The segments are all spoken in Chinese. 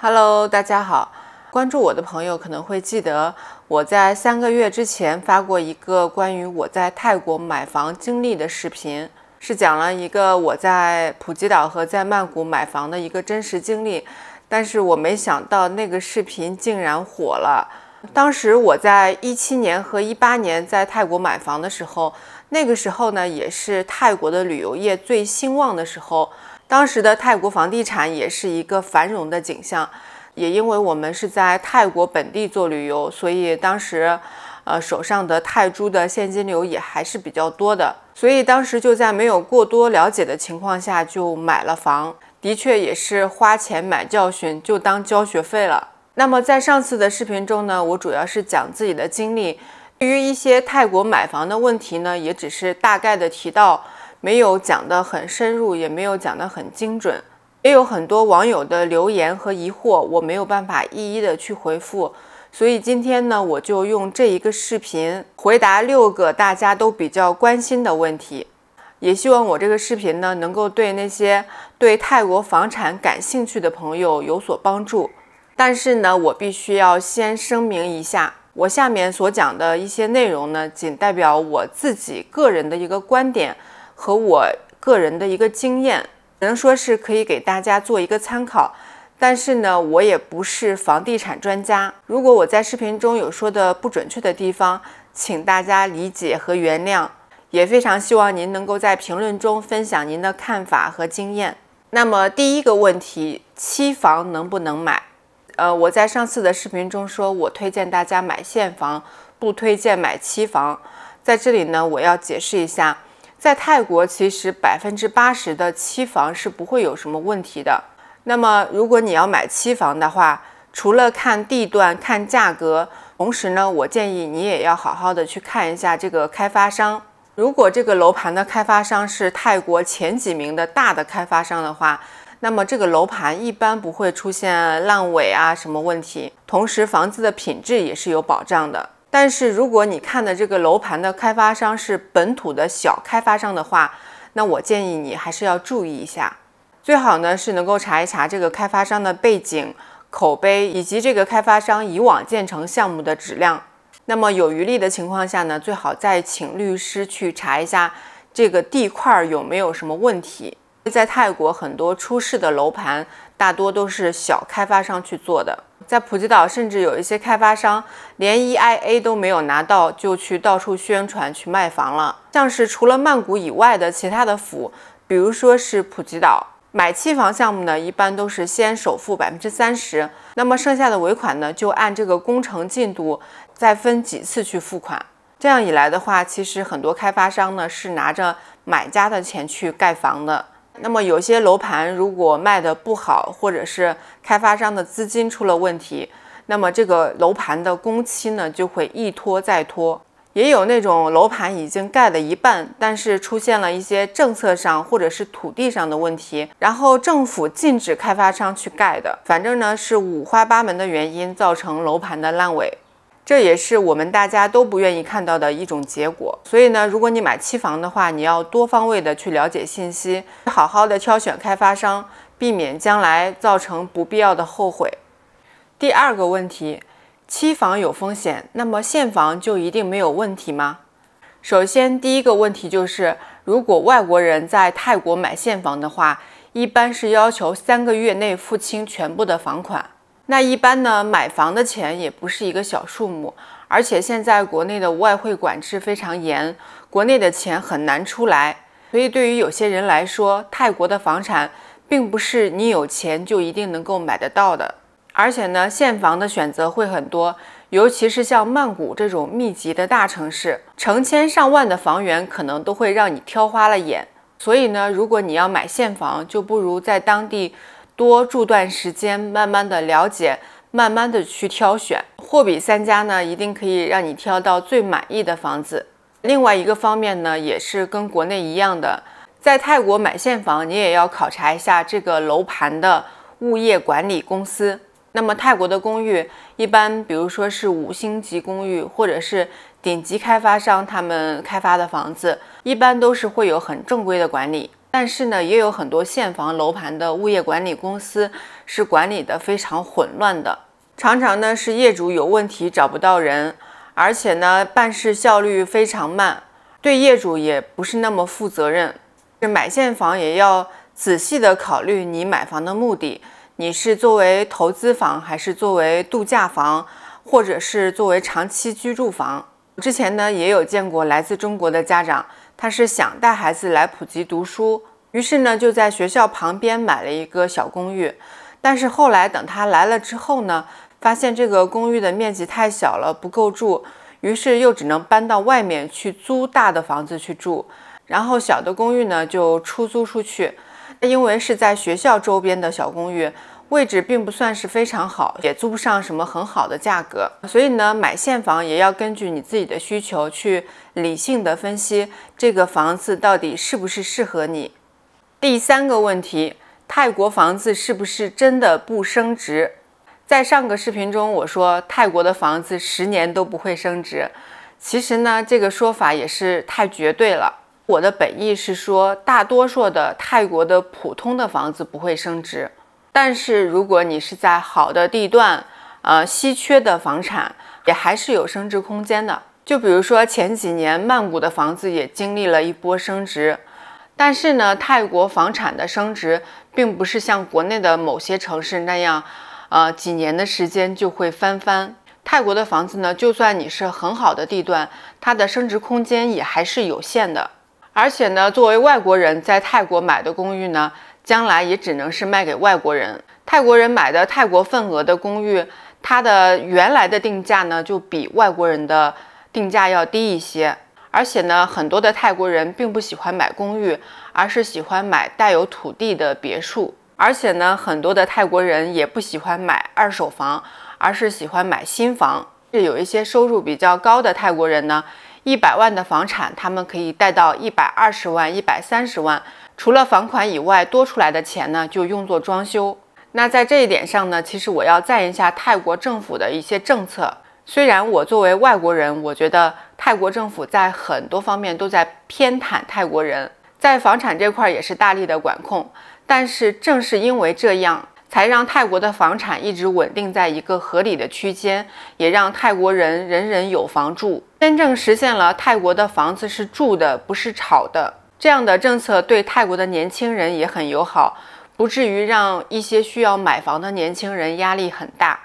Hello，大家好。关注我的朋友可能会记得，我在三个月之前发过一个关于我在泰国买房经历的视频，是讲了一个我在普吉岛和在曼谷买房的一个真实经历。但是我没想到那个视频竟然火了。当时我在一七年和一八年在泰国买房的时候，那个时候呢也是泰国的旅游业最兴旺的时候。当时的泰国房地产也是一个繁荣的景象，也因为我们是在泰国本地做旅游，所以当时，呃，手上的泰铢的现金流也还是比较多的，所以当时就在没有过多了解的情况下就买了房，的确也是花钱买教训，就当交学费了。那么在上次的视频中呢，我主要是讲自己的经历，对于一些泰国买房的问题呢，也只是大概的提到。没有讲得很深入，也没有讲得很精准，也有很多网友的留言和疑惑，我没有办法一一的去回复。所以今天呢，我就用这一个视频回答六个大家都比较关心的问题。也希望我这个视频呢，能够对那些对泰国房产感兴趣的朋友有所帮助。但是呢，我必须要先声明一下，我下面所讲的一些内容呢，仅代表我自己个人的一个观点。和我个人的一个经验，只能说是可以给大家做一个参考，但是呢，我也不是房地产专家。如果我在视频中有说的不准确的地方，请大家理解和原谅。也非常希望您能够在评论中分享您的看法和经验。那么第一个问题，期房能不能买？呃，我在上次的视频中说，我推荐大家买现房，不推荐买期房。在这里呢，我要解释一下。在泰国，其实百分之八十的期房是不会有什么问题的。那么，如果你要买期房的话，除了看地段、看价格，同时呢，我建议你也要好好的去看一下这个开发商。如果这个楼盘的开发商是泰国前几名的大的开发商的话，那么这个楼盘一般不会出现烂尾啊什么问题，同时房子的品质也是有保障的。但是，如果你看的这个楼盘的开发商是本土的小开发商的话，那我建议你还是要注意一下。最好呢是能够查一查这个开发商的背景、口碑以及这个开发商以往建成项目的质量。那么有余力的情况下呢，最好再请律师去查一下这个地块有没有什么问题。在泰国，很多出事的楼盘大多都是小开发商去做的。在普吉岛，甚至有一些开发商连 EIA 都没有拿到，就去到处宣传去卖房了。像是除了曼谷以外的其他的府，比如说是普吉岛，买期房项目呢，一般都是先首付百分之三十，那么剩下的尾款呢，就按这个工程进度再分几次去付款。这样一来的话，其实很多开发商呢，是拿着买家的钱去盖房的。那么有些楼盘如果卖的不好，或者是开发商的资金出了问题，那么这个楼盘的工期呢就会一拖再拖。也有那种楼盘已经盖了一半，但是出现了一些政策上或者是土地上的问题，然后政府禁止开发商去盖的。反正呢是五花八门的原因造成楼盘的烂尾。这也是我们大家都不愿意看到的一种结果。所以呢，如果你买期房的话，你要多方位的去了解信息，好好的挑选开发商，避免将来造成不必要的后悔。第二个问题，期房有风险，那么现房就一定没有问题吗？首先，第一个问题就是，如果外国人在泰国买现房的话，一般是要求三个月内付清全部的房款。那一般呢，买房的钱也不是一个小数目，而且现在国内的外汇管制非常严，国内的钱很难出来，所以对于有些人来说，泰国的房产并不是你有钱就一定能够买得到的。而且呢，现房的选择会很多，尤其是像曼谷这种密集的大城市，成千上万的房源可能都会让你挑花了眼。所以呢，如果你要买现房，就不如在当地。多住段时间，慢慢的了解，慢慢的去挑选，货比三家呢，一定可以让你挑到最满意的房子。另外一个方面呢，也是跟国内一样的，在泰国买现房，你也要考察一下这个楼盘的物业管理公司。那么泰国的公寓，一般比如说是五星级公寓，或者是顶级开发商他们开发的房子，一般都是会有很正规的管理。但是呢，也有很多现房楼盘的物业管理公司是管理的非常混乱的，常常呢是业主有问题找不到人，而且呢办事效率非常慢，对业主也不是那么负责任。买现房也要仔细的考虑你买房的目的，你是作为投资房，还是作为度假房，或者是作为长期居住房？之前呢也有见过来自中国的家长。他是想带孩子来普及读书，于是呢就在学校旁边买了一个小公寓。但是后来等他来了之后呢，发现这个公寓的面积太小了，不够住，于是又只能搬到外面去租大的房子去住。然后小的公寓呢就出租出去，因为是在学校周边的小公寓。位置并不算是非常好，也租不上什么很好的价格，所以呢，买现房也要根据你自己的需求去理性的分析这个房子到底是不是适合你。第三个问题，泰国房子是不是真的不升值？在上个视频中我说泰国的房子十年都不会升值，其实呢，这个说法也是太绝对了。我的本意是说，大多数的泰国的普通的房子不会升值。但是如果你是在好的地段，呃，稀缺的房产也还是有升值空间的。就比如说前几年曼谷的房子也经历了一波升值，但是呢，泰国房产的升值并不是像国内的某些城市那样，呃，几年的时间就会翻番。泰国的房子呢，就算你是很好的地段，它的升值空间也还是有限的。而且呢，作为外国人在泰国买的公寓呢。将来也只能是卖给外国人。泰国人买的泰国份额的公寓，它的原来的定价呢，就比外国人的定价要低一些。而且呢，很多的泰国人并不喜欢买公寓，而是喜欢买带有土地的别墅。而且呢，很多的泰国人也不喜欢买二手房，而是喜欢买新房。有一些收入比较高的泰国人呢，一百万的房产，他们可以贷到一百二十万、一百三十万。除了房款以外，多出来的钱呢，就用作装修。那在这一点上呢，其实我要赞一下泰国政府的一些政策。虽然我作为外国人，我觉得泰国政府在很多方面都在偏袒泰国人，在房产这块也是大力的管控。但是正是因为这样，才让泰国的房产一直稳定在一个合理的区间，也让泰国人人人有房住，真正实现了泰国的房子是住的，不是炒的。这样的政策对泰国的年轻人也很友好，不至于让一些需要买房的年轻人压力很大。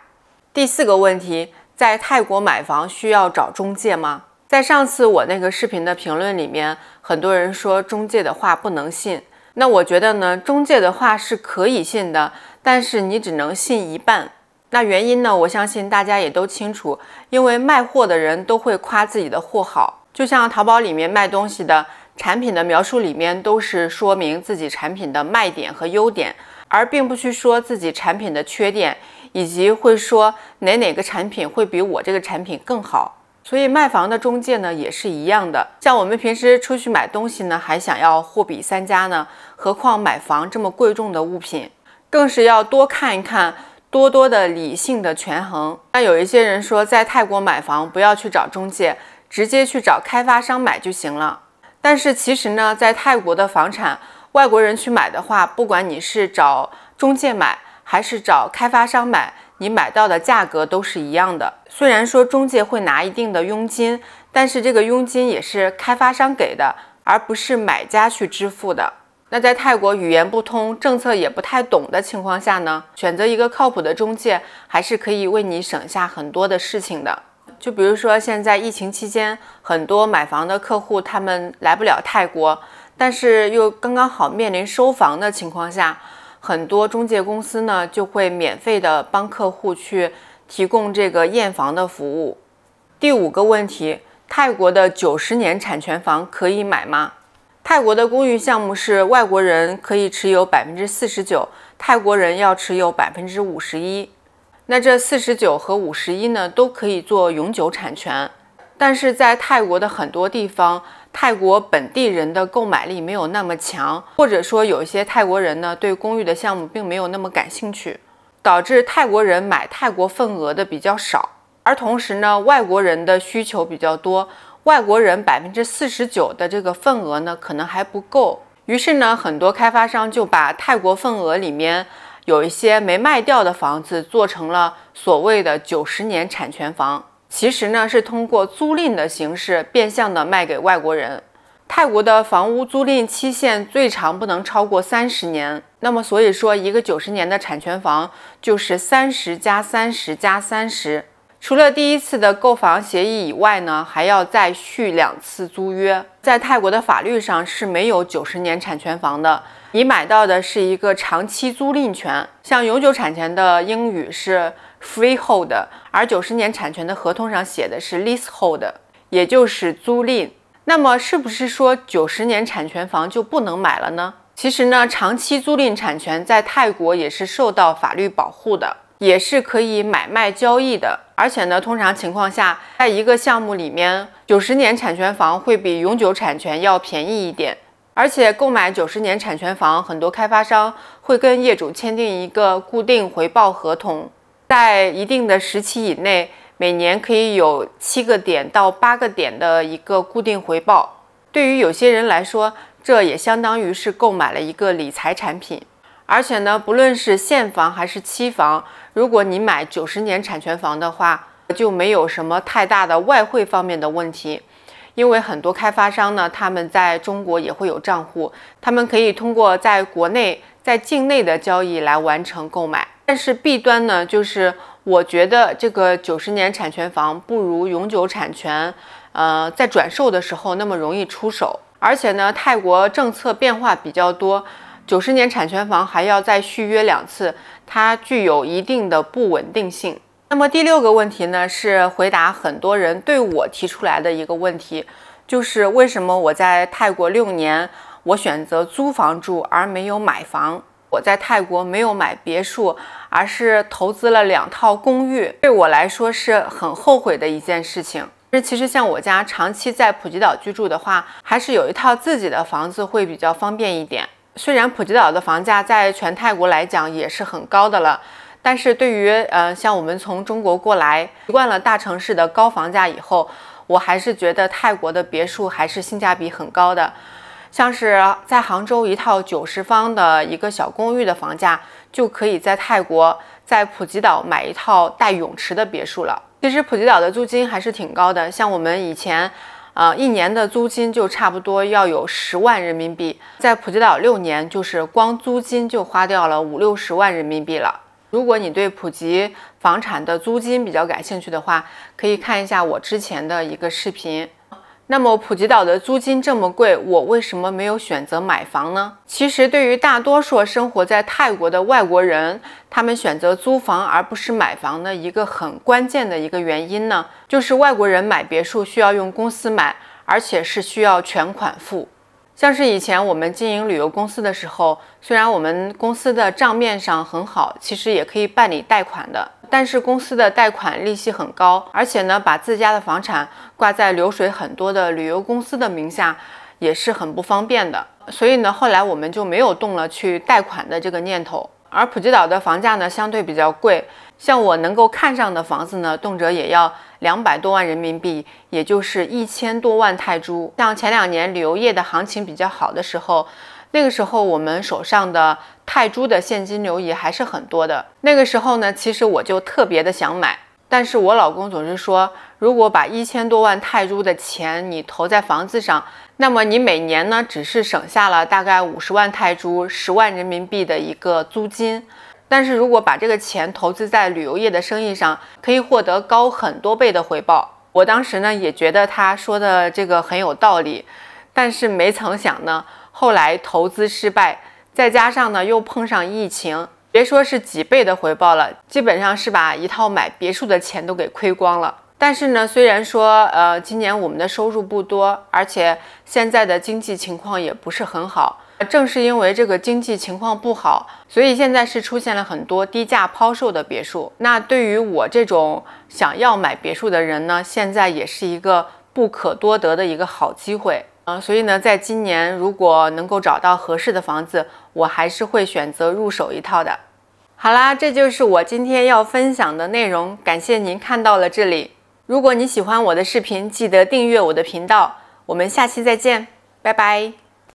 第四个问题，在泰国买房需要找中介吗？在上次我那个视频的评论里面，很多人说中介的话不能信。那我觉得呢，中介的话是可以信的，但是你只能信一半。那原因呢？我相信大家也都清楚，因为卖货的人都会夸自己的货好，就像淘宝里面卖东西的。产品的描述里面都是说明自己产品的卖点和优点，而并不去说自己产品的缺点，以及会说哪哪个产品会比我这个产品更好。所以卖房的中介呢也是一样的，像我们平时出去买东西呢还想要货比三家呢，何况买房这么贵重的物品，更是要多看一看，多多的理性的权衡。那有一些人说在泰国买房不要去找中介，直接去找开发商买就行了。但是其实呢，在泰国的房产，外国人去买的话，不管你是找中介买，还是找开发商买，你买到的价格都是一样的。虽然说中介会拿一定的佣金，但是这个佣金也是开发商给的，而不是买家去支付的。那在泰国语言不通、政策也不太懂的情况下呢，选择一个靠谱的中介，还是可以为你省下很多的事情的。就比如说，现在疫情期间，很多买房的客户他们来不了泰国，但是又刚刚好面临收房的情况下，很多中介公司呢就会免费的帮客户去提供这个验房的服务。第五个问题：泰国的九十年产权房可以买吗？泰国的公寓项目是外国人可以持有百分之四十九，泰国人要持有百分之五十一。那这四十九和五十一呢，都可以做永久产权，但是在泰国的很多地方，泰国本地人的购买力没有那么强，或者说有一些泰国人呢，对公寓的项目并没有那么感兴趣，导致泰国人买泰国份额的比较少，而同时呢，外国人的需求比较多，外国人百分之四十九的这个份额呢，可能还不够，于是呢，很多开发商就把泰国份额里面。有一些没卖掉的房子做成了所谓的九十年产权房，其实呢是通过租赁的形式变相的卖给外国人。泰国的房屋租赁期限最长不能超过三十年，那么所以说一个九十年的产权房就是三十加三十加三十。除了第一次的购房协议以外呢，还要再续两次租约。在泰国的法律上是没有九十年产权房的。你买到的是一个长期租赁权，像永久产权的英语是 freehold，而九十年产权的合同上写的是 leasehold，也就是租赁。那么是不是说九十年产权房就不能买了呢？其实呢，长期租赁产权在泰国也是受到法律保护的，也是可以买卖交易的。而且呢，通常情况下，在一个项目里面，九十年产权房会比永久产权要便宜一点。而且购买九十年产权房，很多开发商会跟业主签订一个固定回报合同，在一定的时期以内，每年可以有七个点到八个点的一个固定回报。对于有些人来说，这也相当于是购买了一个理财产品。而且呢，不论是现房还是期房，如果你买九十年产权房的话，就没有什么太大的外汇方面的问题。因为很多开发商呢，他们在中国也会有账户，他们可以通过在国内在境内的交易来完成购买。但是弊端呢，就是我觉得这个九十年产权房不如永久产权，呃，在转售的时候那么容易出手。而且呢，泰国政策变化比较多，九十年产权房还要再续约两次，它具有一定的不稳定性。那么第六个问题呢，是回答很多人对我提出来的一个问题，就是为什么我在泰国六年，我选择租房住而没有买房？我在泰国没有买别墅，而是投资了两套公寓，对我来说是很后悔的一件事情。那其实像我家长期在普吉岛居住的话，还是有一套自己的房子会比较方便一点。虽然普吉岛的房价在全泰国来讲也是很高的了。但是对于呃像我们从中国过来，习惯了大城市的高房价以后，我还是觉得泰国的别墅还是性价比很高的。像是在杭州一套九十方的一个小公寓的房价，就可以在泰国在普吉岛买一套带泳池的别墅了。其实普吉岛的租金还是挺高的，像我们以前，呃一年的租金就差不多要有十万人民币，在普吉岛六年就是光租金就花掉了五六十万人民币了。如果你对普吉房产的租金比较感兴趣的话，可以看一下我之前的一个视频。那么，普吉岛的租金这么贵，我为什么没有选择买房呢？其实，对于大多数生活在泰国的外国人，他们选择租房而不是买房的一个很关键的一个原因呢，就是外国人买别墅需要用公司买，而且是需要全款付。像是以前我们经营旅游公司的时候，虽然我们公司的账面上很好，其实也可以办理贷款的，但是公司的贷款利息很高，而且呢，把自家的房产挂在流水很多的旅游公司的名下也是很不方便的，所以呢，后来我们就没有动了去贷款的这个念头。而普吉岛的房价呢，相对比较贵，像我能够看上的房子呢，动辄也要两百多万人民币，也就是一千多万泰铢。像前两年旅游业的行情比较好的时候，那个时候我们手上的泰铢的现金流也还是很多的。那个时候呢，其实我就特别的想买。但是我老公总是说，如果把一千多万泰铢的钱你投在房子上，那么你每年呢只是省下了大概五十万泰铢、十万人民币的一个租金。但是如果把这个钱投资在旅游业的生意上，可以获得高很多倍的回报。我当时呢也觉得他说的这个很有道理，但是没曾想呢，后来投资失败，再加上呢又碰上疫情。别说是几倍的回报了，基本上是把一套买别墅的钱都给亏光了。但是呢，虽然说呃，今年我们的收入不多，而且现在的经济情况也不是很好。正是因为这个经济情况不好，所以现在是出现了很多低价抛售的别墅。那对于我这种想要买别墅的人呢，现在也是一个不可多得的一个好机会。嗯，所以呢，在今年如果能够找到合适的房子，我还是会选择入手一套的。好啦，这就是我今天要分享的内容，感谢您看到了这里。如果你喜欢我的视频，记得订阅我的频道，我们下期再见，拜拜。